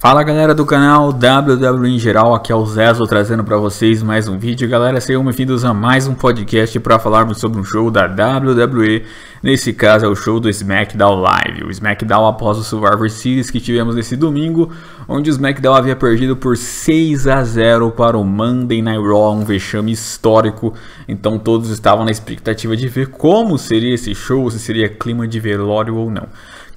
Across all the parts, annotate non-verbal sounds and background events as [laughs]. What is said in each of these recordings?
Fala galera do canal WW em geral, aqui é o Zezo trazendo para vocês mais um vídeo. Galera, sejam bem-vindos a mais um podcast para falarmos sobre um show da WWE. Nesse caso é o show do SmackDown Live, o SmackDown após o Survivor Series que tivemos nesse domingo, onde o SmackDown havia perdido por 6 a 0 para o Monday Night Raw, um vexame histórico. Então todos estavam na expectativa de ver como seria esse show, se seria clima de velório ou não.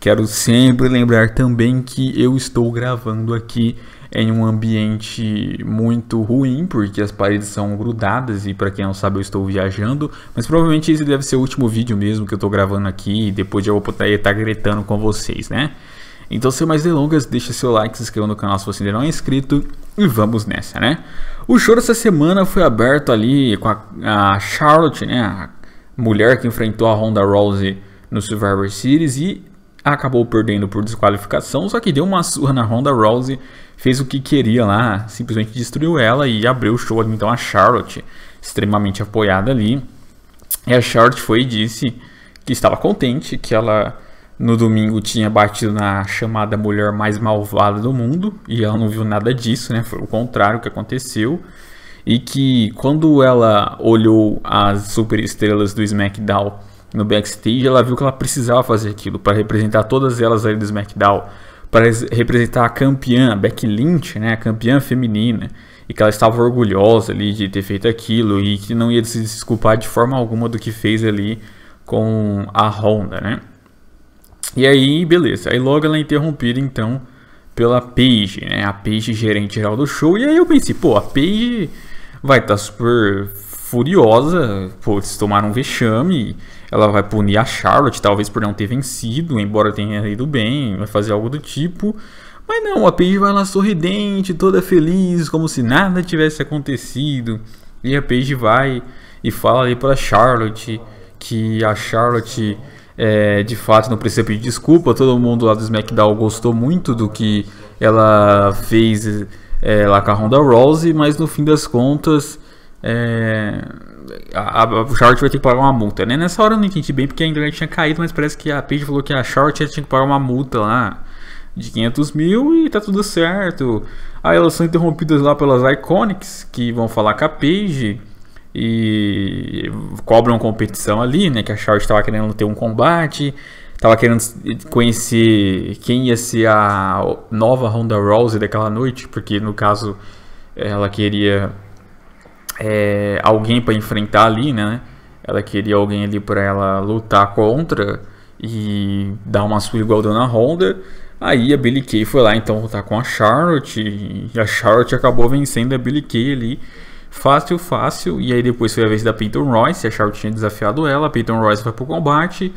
Quero sempre lembrar também que eu estou gravando aqui em um ambiente muito ruim, porque as paredes são grudadas e para quem não sabe eu estou viajando, mas provavelmente esse deve ser o último vídeo mesmo que eu estou gravando aqui e depois eu vou estar tá gritando com vocês, né? Então, sem mais delongas, deixa seu like, se inscreva no canal se você ainda não é inscrito e vamos nessa, né? O show essa semana foi aberto ali com a, a Charlotte, né? A mulher que enfrentou a Honda Rousey no Survivor Series e acabou perdendo por desqualificação, só que deu uma surra na Ronda Rousey, fez o que queria lá, simplesmente destruiu ela e abriu o show ali. Então a Charlotte, extremamente apoiada ali, e a Charlotte foi e disse que estava contente, que ela no domingo tinha batido na chamada mulher mais malvada do mundo e ela não viu nada disso, né? Foi o contrário que aconteceu. E que quando ela olhou as superestrelas do SmackDown no backstage, ela viu que ela precisava fazer aquilo para representar todas elas ali do SmackDown, para representar a campeã, a Becky Lynch, né, a campeã feminina, e que ela estava orgulhosa ali de ter feito aquilo e que não ia se desculpar de forma alguma do que fez ali com a Honda, né? E aí, beleza. Aí logo ela é interrompida então pela Paige, né? A Paige gerente geral do show. E aí eu pensei, pô, a Paige vai estar tá super furiosa, pô, eles tomaram um vexame, ela vai punir a Charlotte, talvez por não ter vencido, embora tenha ido bem, vai fazer algo do tipo. Mas não, a Paige vai lá sorridente, toda feliz, como se nada tivesse acontecido. E a Paige vai e fala ali pra Charlotte que a Charlotte é, de fato não precisa pedir desculpa. Todo mundo lá do SmackDown gostou muito do que ela fez é, lá com a Ronda Rose, mas no fim das contas é, a, a vai ter que pagar uma multa, né? Nessa hora eu não entendi bem porque a internet tinha caído, mas parece que a Paige falou que a Short tinha que pagar uma multa lá de 500 mil e tá tudo certo. Aí elas são interrompidas lá pelas Iconics que vão falar com a Paige e cobram competição ali, né? Que a Short estava querendo ter um combate, estava querendo conhecer quem ia ser a nova Honda Rousey daquela noite, porque no caso ela queria é, alguém para enfrentar ali, né? Ela queria alguém ali para ela lutar contra e dar uma sua igual na Honda. Aí a Billy Kay foi lá então lutar com a Charlotte e a Charlotte acabou vencendo a Billy Kay ali. Fácil, fácil. E aí depois foi a vez da Peyton Royce. A Charlotte tinha desafiado ela. A Peyton Royce foi pro combate.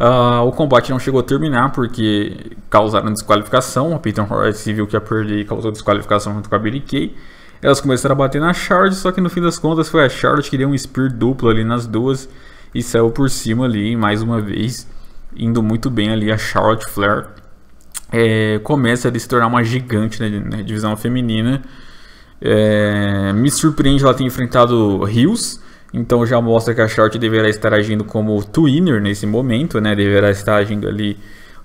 Uh, o combate não chegou a terminar porque causaram desqualificação. A Peyton Royce viu que ia perder e causou desqualificação junto com a Billy Kay. Elas começaram a bater na Charlotte, só que no fim das contas foi a Charlotte que deu um spear duplo ali nas duas e saiu por cima ali, mais uma vez, indo muito bem ali a Charlotte Flair. É, começa a se tornar uma gigante né, na divisão feminina. É, me surpreende ela ter enfrentado Rios, então já mostra que a Charlotte deverá estar agindo como twinner nesse momento, né? Deverá estar agindo ali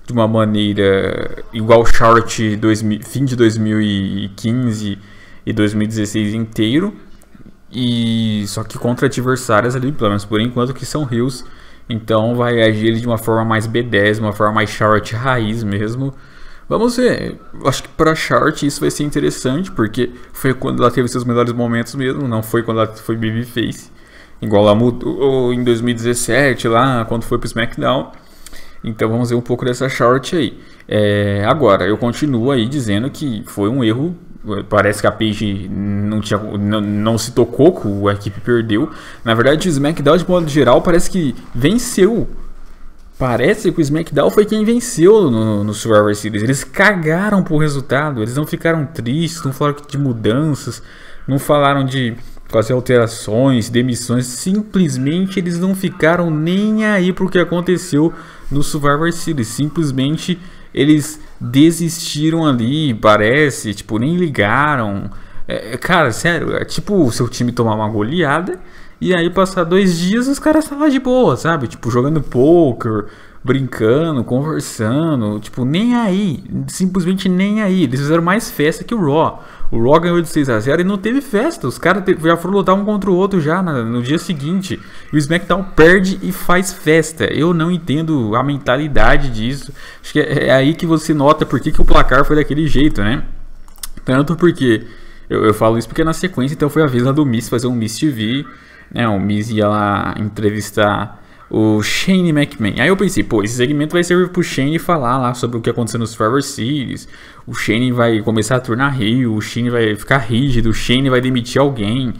de uma maneira igual Charlotte 2000, fim de 2015 e 2016 inteiro. E só que contra adversárias ali, pelo menos por enquanto, que são rios. Então vai agir ele de uma forma mais B10, uma forma mais short raiz mesmo. Vamos ver. Acho que para short isso vai ser interessante, porque foi quando ela teve seus melhores momentos mesmo, não foi quando ela foi babyface. Igual ela mudou em 2017 lá, quando foi pro SmackDown. Então vamos ver um pouco dessa short aí. É, agora, eu continuo aí dizendo que foi um erro Parece que a Paige não, tinha, não, não se tocou com a equipe perdeu. Na verdade, o SmackDown, de modo geral, parece que venceu. Parece que o SmackDown foi quem venceu no, no Survivor Series. Eles cagaram pro resultado. Eles não ficaram tristes, não falaram de mudanças, não falaram de fazer alterações, demissões. Simplesmente eles não ficaram nem aí pro que aconteceu no Survivor Series. Simplesmente eles desistiram ali, parece, tipo, nem ligaram. É, é cara, sério, é tipo o seu time tomar uma goleada e aí passar dois dias os caras estavam de boa, sabe? Tipo, jogando poker, brincando, conversando, tipo, nem aí, simplesmente nem aí. Eles fizeram mais festa que o Raw. O Raw ganhou de 6 a 0 e não teve festa. Os caras já foram lutar um contra o outro já no dia seguinte. E o SmackDown perde e faz festa. Eu não entendo a mentalidade disso. Acho que é, é, aí que você nota por que, que o placar foi daquele jeito, né? Tanto porque eu, eu falo isso porque é na sequência então foi a vez lá do Miss fazer um Miss TV né, o Miz ia lá entrevistar o Shane McMahon. Aí eu pensei, pô, esse segmento vai servir pro Shane falar lá sobre o que aconteceu nos Survivor Series. O Shane vai começar a tornar rio, o Shane vai ficar rígido, o Shane vai demitir alguém.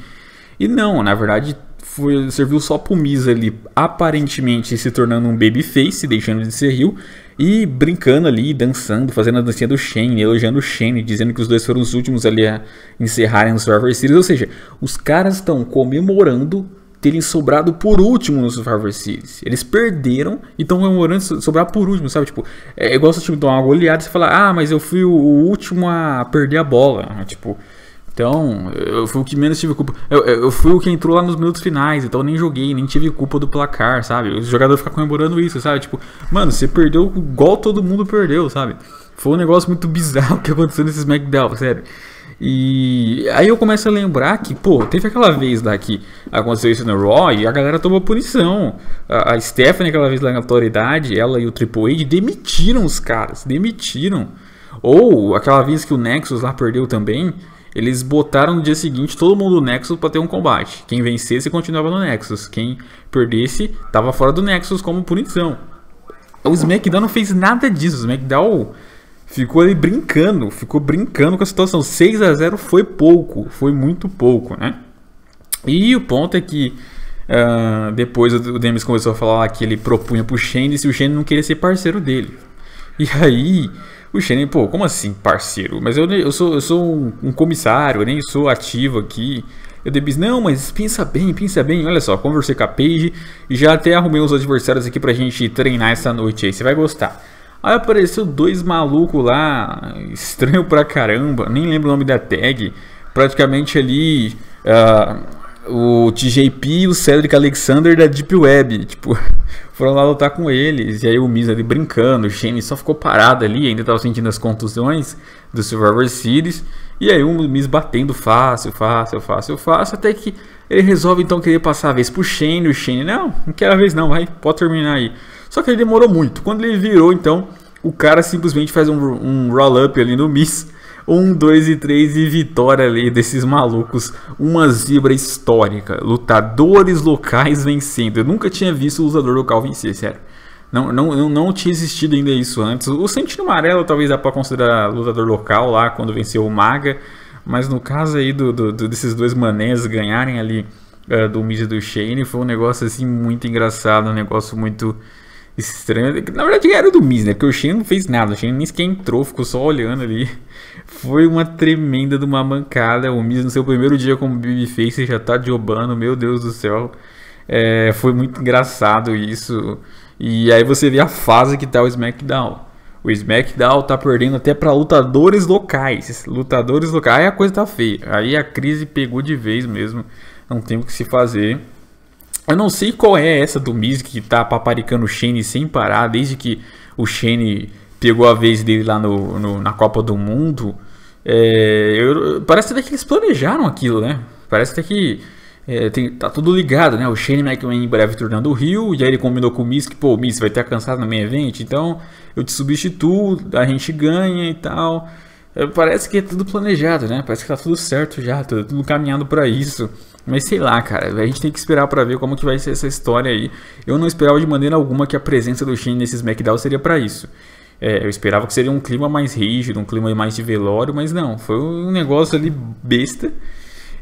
E não, na verdade, foi, serviu só pro Miz ali, aparentemente se tornando um babyface, deixando de ser rio e brincando ali, dançando, fazendo a dancinha do Shane, elogiando o Shane, dizendo que os dois foram os últimos ali a encerrarem o Survivor Series, ou seja, os caras estão comemorando terem sobrado por último no Survivor Series. Eles perderam e estão comemorando sobrar por último, sabe? Tipo, é, é igual se o time tomar uma goleada e você falar, ah, mas eu fui o último a perder a bola. Tipo, então, eu fui o que menos tive culpa. Eu, eu, fui o que entrou lá nos minutos finais, então eu nem joguei, nem tive culpa do placar, sabe? Os jogadores ficam comemorando isso, sabe? Tipo, mano, você perdeu igual todo mundo perdeu, sabe? Foi um negócio muito [laughs] bizarro que aconteceu nesses McDowell, sério. E aí eu começo a lembrar que, pô, teve aquela vez lá que aconteceu isso no Raw e a galera tomou punição. A, a Stephanie, aquela vez lá na autoridade, ela e o Triple H demitiram os caras, demitiram. Ou aquela vez que o Nexus lá perdeu também eles botaram no dia seguinte todo mundo no Nexus para ter um combate. Quem vencesse continuava no Nexus, quem perdesse tava fora do Nexus como punição. O SmackDown não fez nada disso, o SmackDown ficou ali brincando, ficou brincando com a situação. 6 a 0 foi pouco, foi muito pouco, né? E o ponto é que uh, depois o Demis começou a falar que ele propunha pro Shane e se o Shane não queria ser parceiro dele. E aí o Shannon, pô, como assim, parceiro? Mas eu, eu sou, eu sou um, um comissário, eu nem sou ativo aqui. Eu debis, não, mas pensa bem, pensa bem. Olha só, conversei com a Paige e já até arrumei uns adversários aqui pra gente treinar essa noite aí. Você vai gostar. Aí apareceu dois malucos lá, estranho pra caramba, nem lembro o nome da tag. Praticamente ali. Uh, o TJP e o Cedric Alexander da Deep Web, tipo, [laughs] foram lá lutar com eles, e aí o Miz ali brincando, o Shane só ficou parado ali, ainda tava sentindo as contusões do Survivor Series, e aí o Miz batendo fácil, fácil, fácil, fácil, até que ele resolve então querer passar a vez pro Shane, o Shane, não, não quero a vez não, vai, pode terminar aí. Só que ele demorou muito, quando ele virou então, o cara simplesmente faz um, um roll-up ali no Miz, 1, 2 e 3 e vitória ali desses malucos. Uma zebra histórica. Lutadores locais vencendo. Eu nunca tinha visto o lutador local vencer, sério. Não, não, não tinha existido ainda isso antes. O Sentido Amarelo talvez dá pra considerar lutador local lá quando venceu o Maga. Mas no caso aí do, do, do desses dois manés ganharem ali uh, do Miz e do Shane, foi um negócio assim muito engraçado, um negócio muito estranho. Na verdade, era do Miz, né? Porque o Shane não fez nada. O Shane nem sequer entrou, ficou só olhando ali. Foi uma tremenda de uma mancada. O Miz, no seu primeiro dia como Babyface, já tá jobando. Meu Deus do céu. É, foi muito engraçado isso. E aí você vê a fase que tá o SmackDown. O SmackDown tá perdendo até para lutadores locais. Lutadores locais, aí a coisa tá feia. Aí a crise pegou de vez mesmo. Não tem o que se fazer. Eu não sei qual é essa do Miz que tá paparicando o Shane sem parar, desde que o Shane pegou a vez dele lá no, no na Copa do Mundo. É, eu, parece até que eles planejaram aquilo, né? Parece até que é, tem, tá tudo ligado, né? O Shane McMahon em breve tornando o Rio, e aí ele combinou com o Miz que, pô, Miz vai ter cansado no meio evento, então eu te substituo, a gente ganha e tal. É, parece que é tudo planejado, né? Parece que tá tudo certo já, tá tudo, tudo caminhando para isso. Mas sei lá, cara, a gente tem que esperar para ver como que vai ser essa história aí. Eu não esperava de maneira alguma que a presença do Shane nesse SmackDown seria para isso. É, eu esperava que seria um clima mais rígido, um clima mais de velório, mas não, foi um negócio ali besta.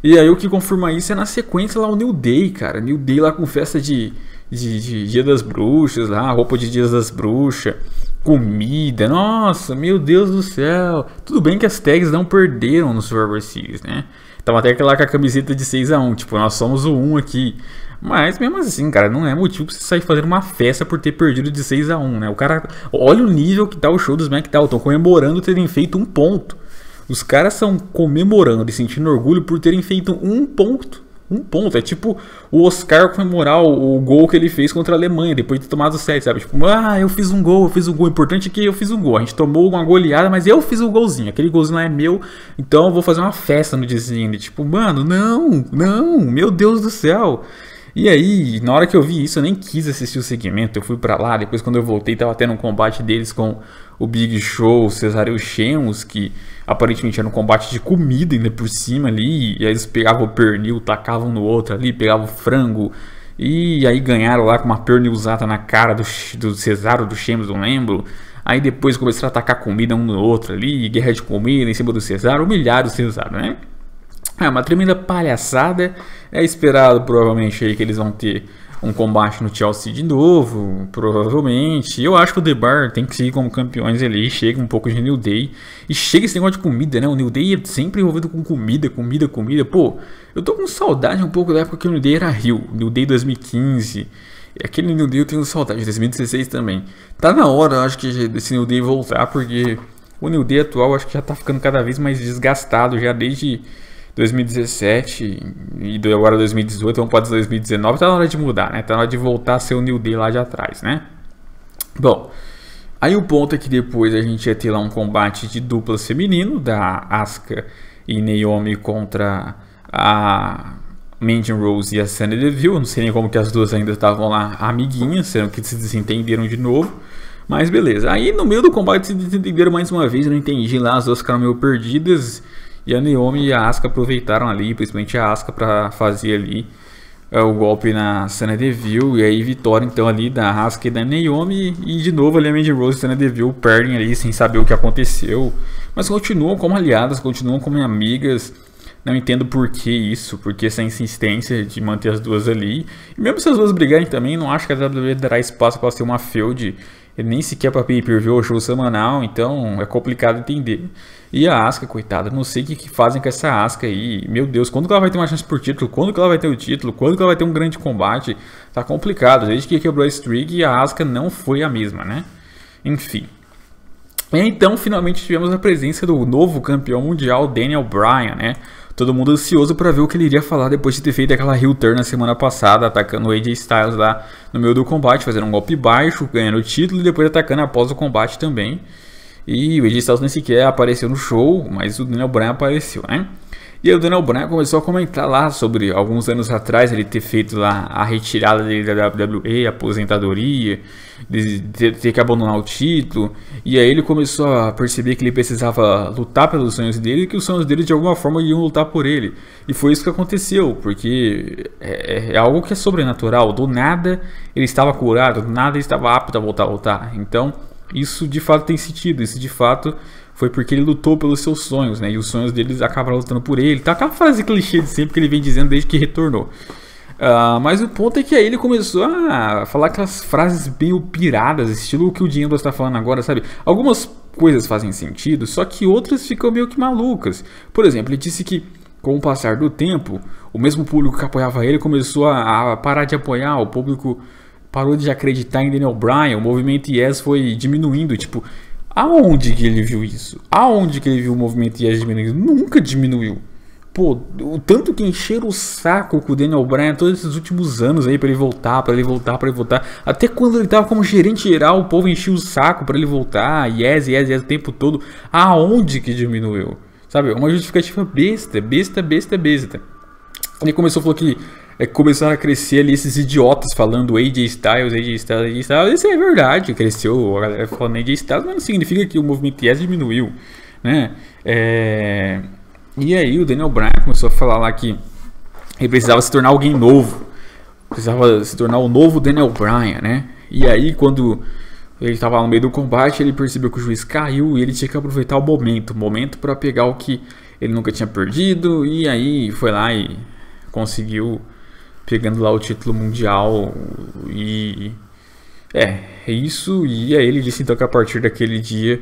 E aí o que confirma isso é na sequência lá o New Day, cara. New Day lá com festa de, de, de Dia das Bruxas, lá, roupa de Dias das Bruxas, comida, nossa, meu Deus do céu. Tudo bem que as tags não perderam no Survivor Series, né? Tava até lá com a camiseta de 6 a 1 Tipo, nós somos o 1 aqui. Mas mesmo assim, cara, não é motivo pra você sair fazendo uma festa por ter perdido de 6 a 1 né? O cara. Olha o nível que tá o show dos SmackDown. Estão comemorando terem feito um ponto. Os caras são comemorando e sentindo orgulho por terem feito um ponto. Um ponto. É tipo o Oscar comemorar o, o gol que ele fez contra a Alemanha, depois de ter tomado sete, sabe? Tipo, ah, eu fiz um gol, eu fiz um gol. O importante é que eu fiz um gol. A gente tomou uma goleada, mas eu fiz um golzinho. Aquele golzinho lá é meu, então eu vou fazer uma festa no Disney. Tipo, mano, não, não, meu Deus do céu. E aí, na hora que eu vi isso, eu nem quis assistir o segmento. Eu fui para lá, depois quando eu voltei, tava tendo um combate deles com o Big Show, o Cesareo Chemos, que aparentemente era um combate de comida ainda por cima ali. E aí eles pegavam o pernil, tacavam no outro ali, pegavam o frango. E aí ganharam lá com uma pernil usada na cara do, do Cesaro, do Chemos, não lembro. Aí depois começaram a atacar comida um no outro ali, guerra de comida em cima do Cesaro, humilharam o Cesaro, né? É uma tremenda palhaçada. É esperado provavelmente aí que eles vão ter um combate no Chelsea de novo, provavelmente. Eu acho que o The Bar tem que seguir como campeões ali, chega um pouco de New Day. E chega esse negócio de comida, né? O New Day é sempre envolvido com comida, comida, comida. Pô, eu tô com saudade um pouco da época que o New Day era Rio, New Day 2015. Aquele New Day eu tenho saudade, 2016 também. Tá na hora, eu acho que desse New Day voltar, porque o New Day atual acho que já tá ficando cada vez mais desgastado, já desde 2017 e agora 2018, vamos para 2019, tá na hora de mudar, né? Tá na hora de voltar a ser o New Day lá de atrás, né? Bom, aí o ponto é que depois a gente ia ter lá um combate de dupla feminino da Asuka e Naomi contra a Mandy Rose e a Sunny Deville, não sei nem como que as duas ainda estavam lá amiguinhas, sendo que se desentenderam de novo. Mas beleza. Aí no meio do combate se desentenderam mais uma vez, eu não entendi lá, as duas ficaram meio perdidas. E a Naomi e a Asuka aproveitaram ali, principalmente a Asuka, para fazer ali é, o golpe na Sana Deville. E aí vitória então ali da Asuka e da Naomi. E de novo ali a Mandy Rose e Sana Deville perdem ali sem saber o que aconteceu. Mas continuam como aliadas, continuam como amigas. Não entendo por que isso, porque essa insistência de manter as duas ali. E mesmo se as duas brigarem também, não acho que a WWE dará espaço para ser uma feud ele nem sequer é para pay-per-view ou é show semanal, então é complicado entender. E a Asca, coitada, não sei o que, que, fazem com essa Asca aí. Meu Deus, quando que ela vai ter uma chance por título? Quando que ela vai ter o título? Quando que ela vai ter um grande combate? Tá complicado. Desde que quebrou a streak, a Asca não foi a mesma, né? Enfim. E então, finalmente tivemos a presença do novo campeão mundial, Daniel Bryan, né? Todo mundo ansioso para ver o que ele iria falar depois de ter feito aquela heel turn na semana passada, atacando o AJ Styles lá no meio do combate, fazendo um golpe baixo, ganhando o título e depois atacando após o combate também. E o AJ Styles nem sequer apareceu no show, mas o Daniel Bryan apareceu, né? E aí o Daniel Bryan começou a comentar lá sobre alguns anos atrás ele ter feito lá a retirada dele da WWE, aposentadoria, de ter, ter que abandonar o título. E aí ele começou a perceber que ele precisava lutar pelos sonhos dele e que os sonhos dele de alguma forma iam lutar por ele. E foi isso que aconteceu, porque é, é, é algo que é sobrenatural. Do nada ele estava curado, do nada ele estava apto a voltar a lutar. Então isso de fato tem sentido, isso de fato foi porque ele lutou pelos seus sonhos, né? E os sonhos deles acabaram lutando por ele. Tá aquela frase clichê de sempre que ele vem dizendo desde que retornou. Uh, mas o ponto é que aí ele começou a falar aquelas frases meio piradas, estilo o que o Dinho está falando agora, sabe? Algumas coisas fazem sentido, só que outras ficam meio que malucas. Por exemplo, ele disse que com o passar do tempo, o mesmo público que apoiava ele começou a, a parar de apoiar, o público parou de acreditar em Daniel Bryan, o movimento Yes foi diminuindo, tipo, Aonde que ele viu isso? Aonde que ele viu o movimento de yes diminuindo? Nunca diminuiu. Pô, o tanto que encheram o saco com o Daniel Bryan todos esses últimos anos aí para ele voltar, para ele voltar, para ele voltar. Até quando ele tava como gerente geral, o povo enchia o saco para ele voltar, yes, yes, yes o tempo todo. Aonde que diminuiu? Sabe, é uma justificativa besta, besta, besta, besta. Ele começou a falar que é, começaram a crescer ali esses idiotas falando AJ Styles, AJ Styles, AJ Styles. Isso é verdade, cresceu a galera falando AJ Styles, mas não significa que o movimento Yes diminuiu, né? É... E aí o Daniel Bryan começou a falar lá que ele precisava se tornar alguém novo, precisava se tornar o novo Daniel Bryan, né? E aí quando ele estava no meio do combate, ele percebeu que o juiz caiu e ele tinha que aproveitar o momento, o momento para pegar o que ele nunca tinha perdido e aí foi lá e conseguiu pegando lá o título mundial e é, é isso. E aí é ele disse então que a partir daquele dia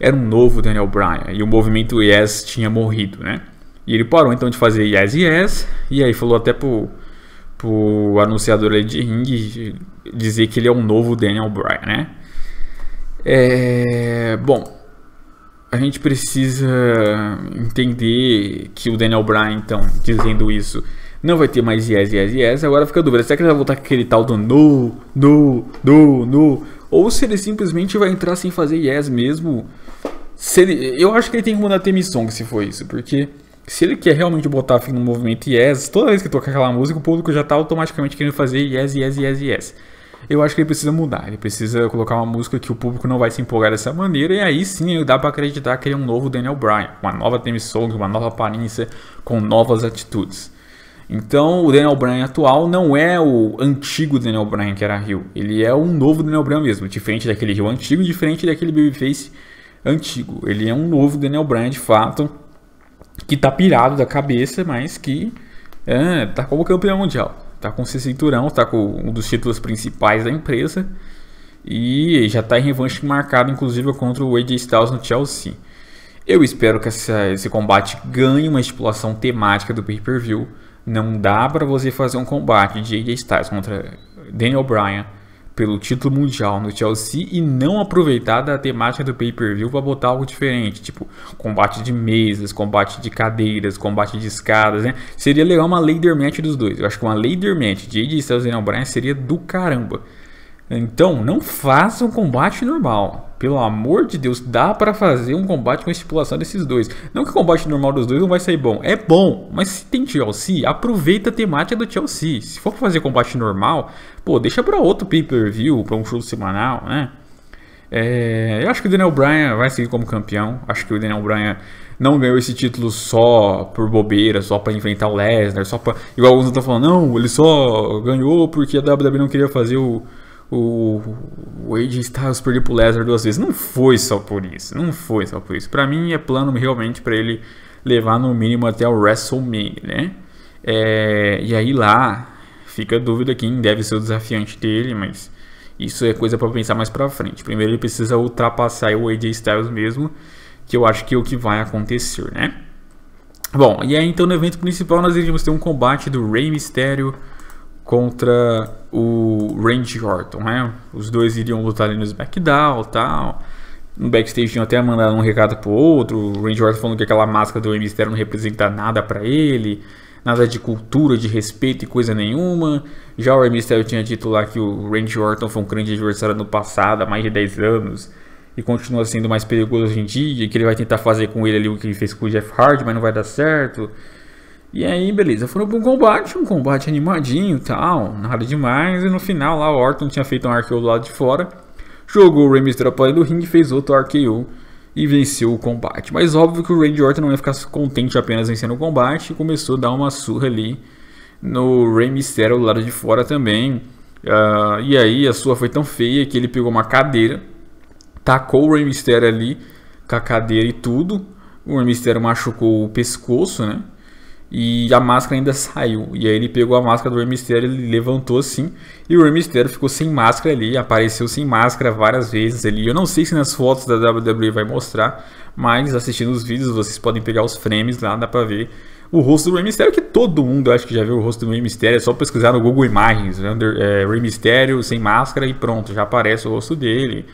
era um novo Daniel Bryan e o movimento Yes tinha morrido, né? E ele parou então de fazer Yes Yes e aí falou até pro, pro anunciador de ringue dizer que ele é um novo Daniel Bryan, né? É, bom, a gente precisa entender que o Daniel Bryan então dizendo isso não vai ter mais yes, yes, yes. Agora fica a dúvida: será que ele vai voltar com aquele tal do no, no, no, no? Ou se ele simplesmente vai entrar sem fazer yes mesmo? Se ele, eu acho que ele tem que mudar a song se for isso, porque se ele quer realmente botar fim no movimento yes, toda vez que toca aquela música, o público já está automaticamente querendo fazer yes, yes, yes, yes. Eu acho que ele precisa mudar, ele precisa colocar uma música que o público não vai se empolgar dessa maneira, e aí sim dá para acreditar que ele é um novo Daniel Bryan, uma nova theme song, uma nova aparência, com novas atitudes. Então, o Daniel Bryan atual não é o antigo Daniel Bryan que era Rio. Ele é um novo Daniel Bryan mesmo, diferente daquele Rio antigo e diferente daquele babyface antigo. Ele é um novo Daniel Bryan de fato, que tá pirado da cabeça, mas que é, tá como campeão mundial. Tá com seu cinturão, tá com um dos títulos principais da empresa e já tá em revanche marcado inclusive contra o AJ Styles no Chelsea. Eu espero que essa, esse combate ganhe uma estipulação temática do pay-per-view não dá para você fazer um combate de AJ Styles contra Daniel Bryan pelo título mundial no Chelsea e não aproveitar da temática do pay-per-view para botar algo diferente, tipo combate de mesas, combate de cadeiras, combate de escadas, né? Seria legal uma Lader Match dos dois. Eu acho que uma Lader Match de AJ Styles e Daniel Bryan seria do caramba. Então, não faça um combate normal. Pelo amor de Deus, dá para fazer um combate com a estipulação desses dois. Não que o combate normal dos dois não vai sair bom. É bom, mas se tem Chelsea, aproveita a temática do Chelsea. Se for fazer combate normal, pô, deixa para outro pay-per-view, para um show semanal, né? É, eu acho que o Daniel Bryan vai seguir como campeão. Acho que o Daniel Bryan não ganhou esse título só por bobeira, só para inventar o Lesnar, só para igual alguns estão falando, não, ele só ganhou porque a WWE não queria fazer o o AJ Styles perder pro Lesnar duas vezes. Não foi só por isso, não foi só por isso. Para mim é plano realmente para ele levar no mínimo até o WrestleMania, né? É, e aí lá fica a dúvida quem deve ser o desafiante dele, mas isso é coisa para pensar mais para frente. Primeiro ele precisa ultrapassar o AJ Styles mesmo, que eu acho que é o que vai acontecer, né? Bom, e aí então no evento principal nós iríamos ter um combate do Rey Mysterio contra o Randy Orton, né? Os dois iriam lutar ali no SmackDown tal. No backstage tinham até mandado um recado pro outro. O Randy Orton falando que aquela máscara do Mistério não representa nada para ele. Nada de cultura, de respeito e coisa nenhuma. Já o Mistério tinha dito lá que o Randy Orton foi um grande adversário no passado, há mais de 10 anos. E continua sendo mais perigoso hoje em dia. E que ele vai tentar fazer com ele ali o que ele fez com o Jeff Hardy, mas não vai dar certo e aí, beleza, foram para um combate, um combate animadinho tal, nada demais. E no final lá, o Orton tinha feito um RKO do lado de fora, jogou o Rey Mysterio para do ringue, fez outro RKO e venceu o combate. Mas óbvio que o Randy Orton não ia ficar contente apenas vencendo o combate e começou a dar uma surra ali no Rey Mysterio do lado de fora também. Uh, e aí a sua foi tão feia que ele pegou uma cadeira, tacou o Rey Mysterio ali com a cadeira e tudo. O Rey Mysterio machucou o pescoço, né? e a máscara ainda saiu. E aí ele pegou a máscara do Rei Mistério, ele levantou assim, e o Rei Mistério ficou sem máscara ali, apareceu sem máscara várias vezes ali. Eu não sei se nas fotos da WWE vai mostrar, mas assistindo os vídeos vocês podem pegar os frames lá, dá pra ver o rosto do Rei Mistério, que todo mundo acho que já viu o rosto do Rei Mistério, é só pesquisar no Google Imagens, né? Under, é, Rei Mistério sem máscara e pronto, já aparece o rosto dele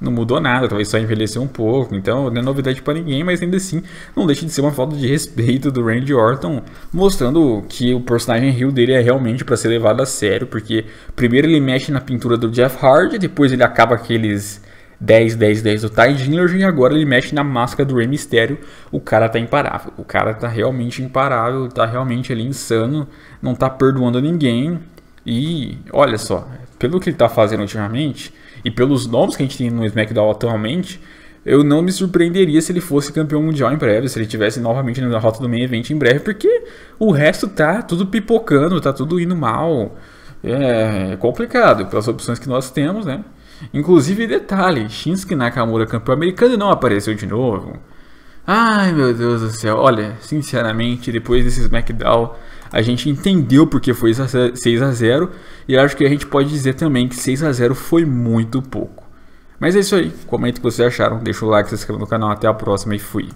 não mudou nada, talvez só envelheceu um pouco, então não é novidade para ninguém, mas ainda assim não deixa de ser uma falta de respeito do Randy Orton, mostrando que o personagem real dele é realmente para ser levado a sério, porque primeiro ele mexe na pintura do Jeff Hardy, depois ele acaba aqueles 10, 10, 10 do Ty Dillinger e agora ele mexe na máscara do Rey Mysterio. O cara tá imparável. O cara tá realmente imparável, tá realmente ali insano, não tá perdoando ninguém. E olha só, pelo que ele está fazendo ultimamente e pelos nomes que a gente tem no SmackDown atualmente, eu não me surpreenderia se ele fosse campeão mundial em breve, se ele tivesse novamente na rota do main event em breve, porque o resto tá tudo pipocando, tá tudo indo mal. É, é complicado pelas opções que nós temos, né? Inclusive, detalhe, Shinsuke Nakamura campeão americano não apareceu de novo. Ai, meu Deus do céu. Olha, sinceramente, depois desse SmackDown, a gente entendeu porque foi 6 a 0 e acho que a gente pode dizer também que 6 a 0 foi muito pouco. Mas é isso aí. comenta o que vocês acharam, deixa o like, se inscreva no canal, até a próxima e fui.